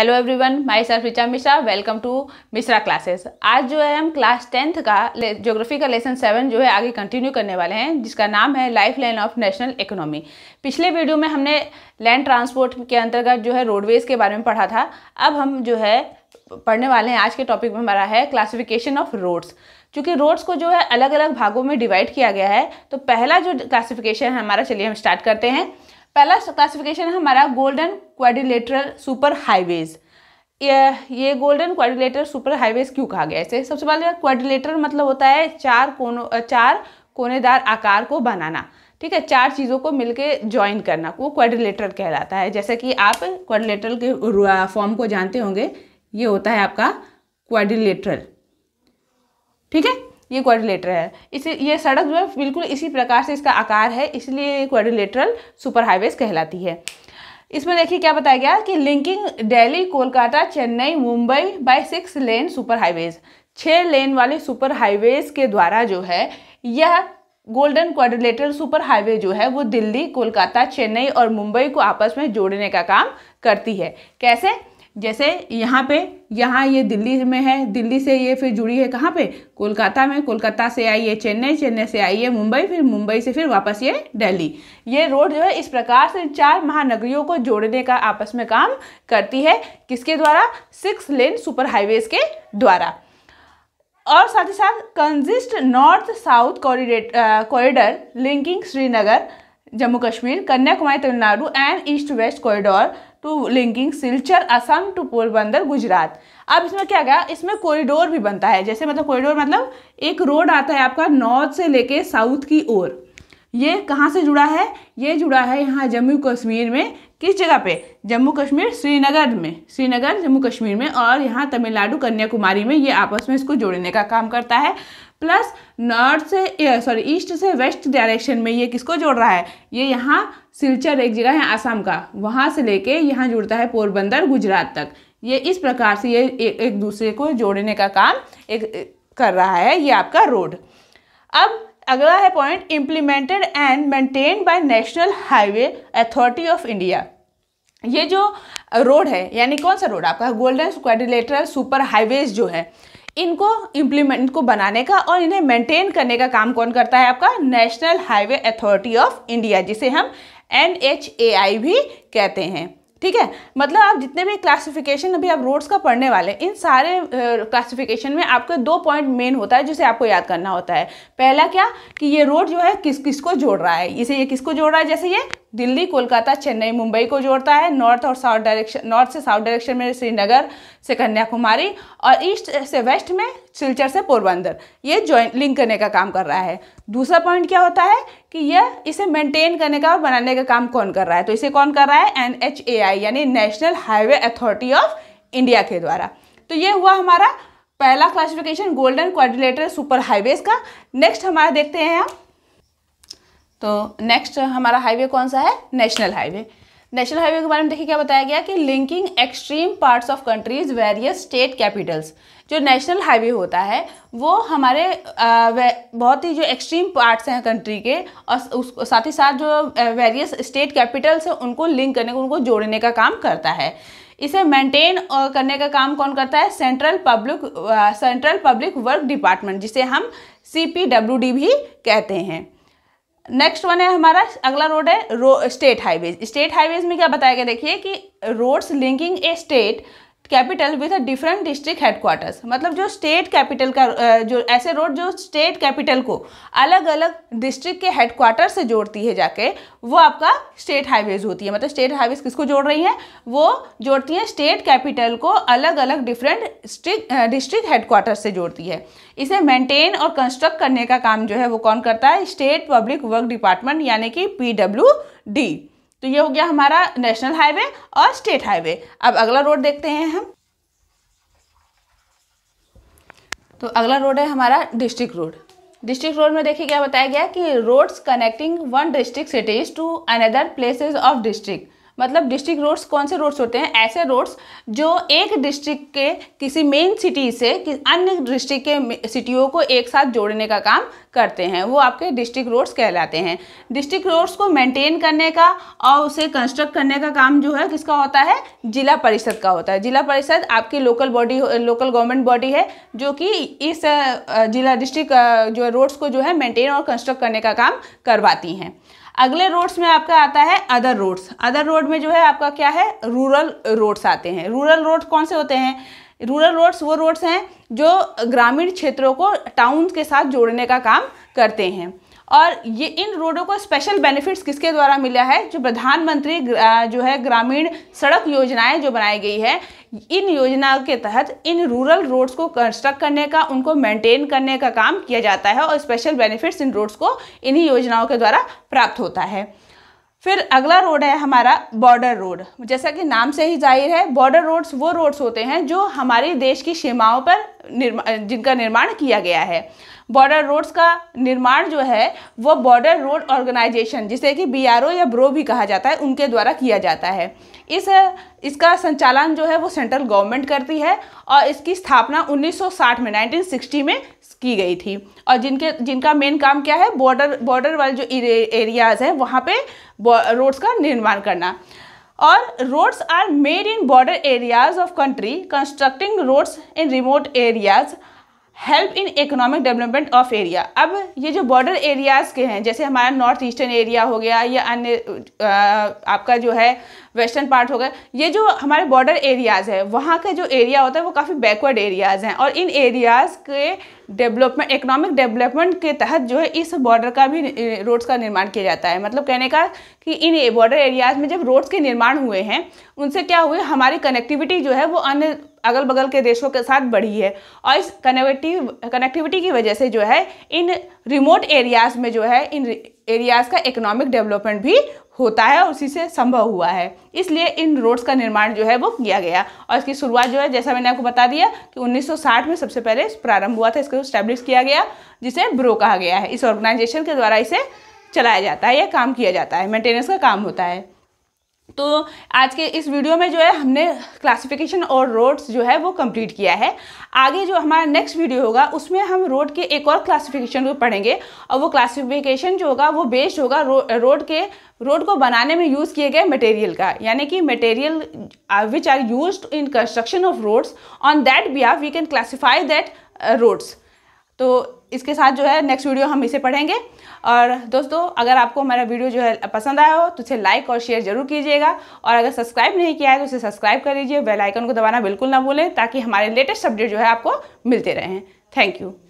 hello everyone myself Richa Mishra welcome to Mishra classes आज जो है हम क्लास टेंथ का ज्योग्राफी का लेसन सेवन जो है आगे कंटिन्यू करने वाले हैं जिसका नाम है life line of national economy पिछले वीडियो में हमने लैंड ट्रांसपोर्ट के अंतर्गत जो है रोडवेज के बारे में पढ़ा था अब हम जो है पढ़ने वाले हैं आज के टॉपिक में हमारा है क्लासिफिकेशन ऑफ रोड्स क्योंकि रोड्स को जो है अलग अलग भागों में डिवाइड किया गया है तो पहला जो क्लासिफिकेशन है हमारा चलिए हम स्टार्ट करते हैं पहला क्लासिफिकेशन है हमारा गोल्डन क्वाड्रिलेटरल सुपर हाईवेज ये ये गोल्डन क्वाड्रिलेटर सुपर हाईवेज क्यों कहा गया इसे सबसे पहले क्वाड्रिलेटर मतलब होता है चार कोनों चार कोनेदार आकार को बनाना ठीक है चार चीज़ों को मिलके ज्वाइन करना वो क्वाड्रिलेटर कहलाता है जैसे कि आप क्वाड्रिलेटर के फॉर्म को जानते होंगे ये होता है आपका क्वाड्रिलेटरल ठीक है ये क्वारिलेटर है इसी ये सड़क जो है बिल्कुल इसी प्रकार से इसका आकार है इसलिए क्वारिलेटरल सुपर हाईवेज कहलाती है इसमें देखिए क्या बताया गया कि linking Delhi Kolkata Chennai Mumbai by six lane super highways छः लेन वाले सुपर हाईवेज के द्वारा जो है यह गोल्डन क्वारिलेटरल सुपर हाईवे जो है वो दिल्ली कोलकाता चेन्नई और मुंबई को आपस में जोड़ने का काम करती है कैसे जैसे यहाँ पे यहाँ ये दिल्ली में है दिल्ली से ये फिर जुड़ी है कहाँ पे कोलकाता में कोलकाता से आई है चेन्नई चेन्नई से आई है मुंबई फिर मुंबई से फिर वापस ये दिल्ली ये रोड जो है इस प्रकार से चार महानगरियों को जोड़ने का आपस में काम करती है किसके द्वारा सिक्स लेन सुपर हाईवेज के द्वारा और साथ ही साथ consist north south corridor corridor linking Srinagar Jammu Kashmir Kanyakumari Tamil Nadu and east west corridor to linking Silchar Assam to Porbandar Gujarat अब इसमें क्या गया इसमें कॉरिडोर भी बनता है जैसे मतलब कॉरिडोर मतलब एक रोड आता है आपका नॉर्थ से लेके साउथ की ओर ये कहाँ से जुड़ा है ये जुड़ा है यहाँ जम्मू कश्मीर में किस जगह पे जम्मू कश्मीर श्रीनगर में श्रीनगर जम्मू कश्मीर में और यहाँ तमिलनाडु कन्याकुमारी में ये आपस में इसको जोड़ने का काम करता है प्लस नॉर्थ से सॉरी ईस्ट से वेस्ट डायरेक्शन में ये किसको जोड़ रहा है ये यहाँ सिलचर एक जगह है आसाम का वहाँ से लेके यहाँ जुड़ता है पोरबंदर गुजरात तक ये इस प्रकार से ये ए, एक दूसरे को जोड़ने का काम एक, कर रहा है ये आपका रोड अब अगला है point implemented and maintain by national highway authority of India ये जो रोड है यानी कौन सा रोड आपका गोल्डन क्वाड्रिलेटरल सुपर हाईवेज जो है इनको इम्प्लीमेंट इनको बनाने का और इन्हें मेंटेन करने का काम कौन करता है आपका national highway authority of India जिसे हम एन भी कहते हैं ठीक है मतलब आप जितने भी क्लासिफिकेशन अभी आप रोड्स का पढ़ने वाले इन सारे क्लासिफिकेशन में आपके दो पॉइंट मेन होता है जिसे आपको याद करना होता है पहला क्या कि ये रोड जो है किस किस को जोड़ रहा है इसे ये किसको जोड़ रहा है जैसे ये दिल्ली कोलकाता चेन्नई मुंबई को जोड़ता है नॉर्थ और साउथ डायरेक्शन नॉर्थ से साउथ डायरेक्शन में श्रीनगर से कन्याकुमारी और ईस्ट से वेस्ट में सिलचर से पोरबंदर ये ज्वाइन लिंक करने का काम कर रहा है दूसरा पॉइंट क्या होता है कि यह इसे मेंटेन करने का और बनाने का काम कौन कर रहा है तो इसे कौन कर रहा है एन एच ए आई यानी national highway authority of India के द्वारा तो ये हुआ हमारा पहला classification golden quadrilateral super highways का नेक्स्ट हमारा देखते हैं हम तो नेक्स्ट हमारा हाईवे कौन सा है नेशनल हाईवे नेशनल हाईवे के बारे में देखिए क्या बताया गया कि linking extreme parts of countries various state capitals जो नेशनल हाईवे होता है वो हमारे आ, बहुत ही जो एक्सट्रीम पार्ट्स हैं कंट्री के और उस साथ ही साथ जो वेरियस स्टेट कैपिटल्स हैं उनको लिंक करने को उनको जोड़ने का काम करता है इसे मेंटेन करने का काम कौन करता है central public central public work department जिसे हम सी भी कहते हैं नेक्स्ट वन है हमारा अगला रोड है रो स्टेट हाईवेज स्टेट हाईवेज में क्या बताया गया देखिए कि roads linking a state capital with a different district headquarters मतलब जो स्टेट कैपिटल का जो ऐसे रोड जो स्टेट कैपिटल को अलग अलग डिस्ट्रिक्ट के हेडक्वार्टर से जोड़ती है जाके वो आपका स्टेट हाईवेज होती है मतलब स्टेट हाईवेज किसको जोड़ रही हैं वो जोड़ती हैं स्टेट कैपिटल को अलग अलग डिफरेंट डिस्ट्रिक्ट हेडक्वार्टर से जोड़ती है इसे मेंटेन और कंस्ट्रक्ट करने का काम जो है वो कौन करता है स्टेट पब्लिक वर्क डिपार्टमेंट यानी कि पी डब्ल्यू डी तो ये हो गया हमारा नेशनल हाईवे और स्टेट हाईवे अब अगला रोड देखते हैं हम तो अगला रोड है हमारा डिस्ट्रिक्ट रोड डिस्ट्रिक्ट रोड में देखिए क्या बताया गया कि roads connecting one district cities to another places of district मतलब डिस्ट्रिक्ट रोड्स कौन से रोड्स होते हैं ऐसे रोड्स जो एक डिस्ट्रिक्ट के किसी मेन सिटी से कि अन्य डिस्ट्रिक्ट के सिटियों को एक साथ जोड़ने का काम करते हैं वो आपके डिस्ट्रिक्ट रोड्स कहलाते हैं डिस्ट्रिक्ट रोड्स को मेंटेन करने का और उसे कंस्ट्रक्ट करने का काम जो है किसका होता है जिला परिषद का होता है जिला परिषद आपकी local body local government body है जो कि इस जिला डिस्ट्रिक्ट जो रोड्स को जो है मेंटेन और कंस्ट्रक्ट करने का काम करवाती हैं अगले रोड्स में आपका आता है अदर रोड्स अदर रोड में जो है आपका क्या है रूरल रोड्स आते हैं रूरल रोड कौन से होते हैं रूरल रोड्स वो रोड्स हैं जो ग्रामीण क्षेत्रों को टाउन के साथ जोड़ने का काम करते हैं और ये इन रोडों को स्पेशल बेनिफिट्स किसके द्वारा मिला है जो प्रधानमंत्री जो है ग्रामीण सड़क योजनाएं जो बनाई गई है इन योजना के तहत इन रूरल रोड्स को कंस्ट्रक्ट करने का उनको मेंटेन करने का काम किया जाता है और स्पेशल बेनिफिट्स इन रोड्स को इन्हीं योजनाओं के द्वारा प्राप्त होता है फिर अगला रोड है हमारा बॉर्डर रोड जैसा कि नाम से ही जाहिर है बॉर्डर रोड्स वो रोड्स होते हैं जो हमारे देश की सीमाओं पर निर्मा जिनका निर्माण किया गया है बॉर्डर रोड्स का निर्माण जो है वो बॉर्डर रोड ऑर्गेनाइजेशन जिसे कि बी या ब्रो भी कहा जाता है उनके द्वारा किया जाता है इस इसका संचालन जो है वो सेंट्रल गवर्नमेंट करती है और इसकी स्थापना 1960 में 1960 में की गई थी और जिनके जिनका मेन काम क्या है बॉर्डर बॉर्डर वाले जो एरियाज़ हैं वहाँ पे रोड्स का निर्माण करना or roads are made in border areas of country constructing roads in remote areas help in economic development of area अब ये जो बॉर्डर एरियाज़ के हैं जैसे हमारा नॉर्थ ईस्टर्न एरिया हो गया या अन्य आपका जो है वेस्टर्न पार्ट हो गया ये जो हमारे बॉर्डर एरियाज़ है वहाँ का जो एरिया होता है वो काफ़ी बैकवर्ड एरियाज़ हैं और इन एरियाज़ के डेवलपमेंट इकोनॉमिक डेवलपमेंट के तहत जो है इस बॉर्डर का भी रोड्स का निर्माण किया जाता है मतलब कहने का कि इन बॉर्डर एरियाज़ में जब रोड्स के निर्माण हुए हैं उनसे क्या हुए हमारी कनेक्टिविटी जो है वो अन्य अगल बगल के देशों के साथ बढ़ी है और इस कनेक्टिव कनेक्टिविटी की वजह से जो है इन रिमोट एरियाज़ में जो है इन एरियाज़ का इकोनॉमिक डेवलपमेंट भी होता है और उसी से संभव हुआ है इसलिए इन रोड्स का निर्माण जो है वो किया गया और इसकी शुरुआत जो है जैसा मैंने आपको बता दिया कि 1960 में सबसे पहले प्रारंभ हुआ था इसको स्टैब्लिश किया गया जिसे ब्रो कहा गया है इस ऑर्गेनाइजेशन के द्वारा इसे चलाया जाता है या काम किया जाता है मेंटेनेंस का काम होता है तो आज के इस वीडियो में जो है हमने क्लासिफिकेशन और रोड्स जो है वो कंप्लीट किया है आगे जो हमारा नेक्स्ट वीडियो होगा उसमें हम रोड के एक और क्लासिफिकेशन को पढ़ेंगे और वो क्लासिफिकेशन जो होगा वो बेस्ड होगा रो, रोड के रोड को बनाने में यूज़ किए गए मटेरियल का यानी कि material which are use in construction of roads on that behalf we can classify that roads तो इसके साथ जो है नेक्स्ट वीडियो हम इसे पढ़ेंगे और दोस्तों अगर आपको हमारा वीडियो जो है पसंद आया हो तो उसे लाइक और शेयर जरूर कीजिएगा और अगर सब्सक्राइब नहीं किया है तो उसे सब्सक्राइब कर लीजिए बेल आइकन को दबाना बिल्कुल ना भूलें ताकि हमारे लेटेस्ट अपडेट जो है आपको मिलते रहें थैंक यू